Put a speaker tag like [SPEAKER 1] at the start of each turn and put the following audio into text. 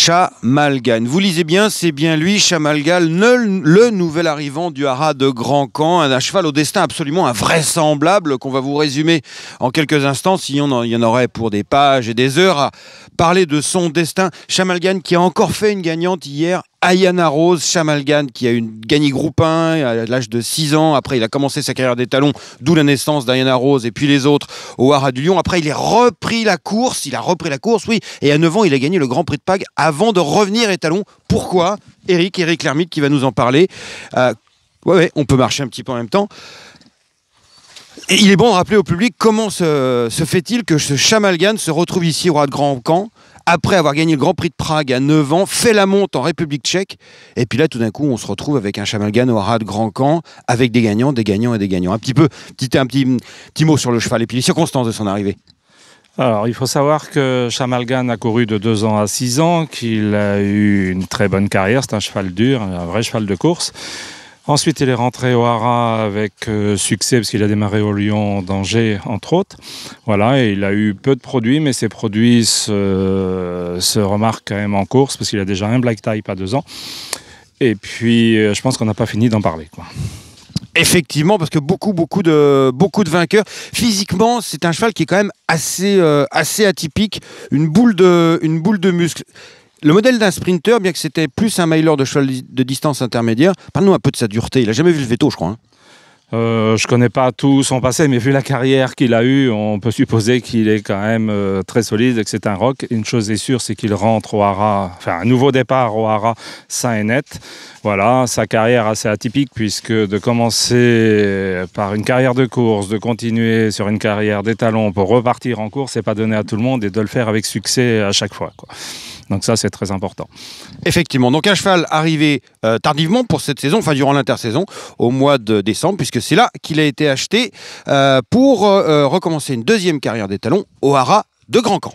[SPEAKER 1] Chamalgan. Vous lisez bien, c'est bien lui, Chamalgan, le, le, nouvel arrivant du haras de Grand Camp, un, cheval au destin absolument invraisemblable qu'on va vous résumer en quelques instants, si on il y en aurait pour des pages et des heures à parler de son destin. Chamalgan qui a encore fait une gagnante hier Ayana Rose, Chamalgan, qui a gagné groupe 1 à l'âge de 6 ans. Après, il a commencé sa carrière des talons, d'où la naissance d'Ayana Rose et puis les autres au Haras du Lyon. Après, il a repris la course. Il a repris la course, oui. Et à 9 ans, il a gagné le Grand Prix de Pag avant de revenir étalon. Pourquoi Eric, Eric Lermite qui va nous en parler. Euh, ouais, ouais, on peut marcher un petit peu en même temps il est bon de rappeler au public comment se, fait-il que ce Chamalgan se retrouve ici au Roi de Grand Camp après avoir gagné le Grand Prix de Prague à 9 ans, fait la monte en République tchèque. Et puis là, tout d'un coup, on se retrouve avec un Chamalgan au roi de Grand Camp, avec des gagnants, des gagnants et des gagnants. Un petit peu, un petit, petit mot sur le cheval et puis les circonstances de son arrivée. Alors, il faut savoir que Chamalgan a couru de 2
[SPEAKER 2] ans à 6 ans, qu'il a eu une très bonne carrière. C'est un cheval dur, un vrai cheval de course. Ensuite, il est rentré au Hara avec euh, succès parce qu'il a démarré au Lyon, d'Angers, entre autres. Voilà, et il a eu peu de produits, mais ses produits se, remarquent quand même en course parce qu'il a déjà un black Tie pas deux ans. Et puis, euh, je pense qu'on n'a pas fini d'en parler.
[SPEAKER 1] Effectivement, parce que beaucoup, beaucoup de, beaucoup de vainqueurs. Physiquement, c'est un cheval qui est quand même assez, euh, assez atypique. Une boule de, une boule de muscles. Le modèle d'un sprinter, bien que c'était plus un mailleur de cheval de distance intermédiaire, parle-nous un peu de sa dureté. Il n'a jamais vu le veto, je crois. Hein. Je euh, je connais pas tout son passé, mais vu la carrière
[SPEAKER 2] qu'il a eue, on peut supposer qu'il est quand même euh, très solide et que c'est un rock. Une chose est sûre, c'est qu'il rentre au Hara, enfin un nouveau départ au Hara sain et net. Voilà, sa carrière assez atypique puisque de commencer par une carrière de course, de continuer sur une carrière d'étalon pour repartir en course, n'est pas donné à tout le monde et de le faire avec succès à chaque fois. Quoi. Donc ça, c'est très
[SPEAKER 1] important. Effectivement. Donc un cheval arrivé euh, tardivement pour cette saison, enfin durant l'intersaison, au mois de décembre, puisque c'est là qu'il a été acheté euh, pour euh, euh, recommencer une deuxième carrière des talons au Hara de Grand Camp.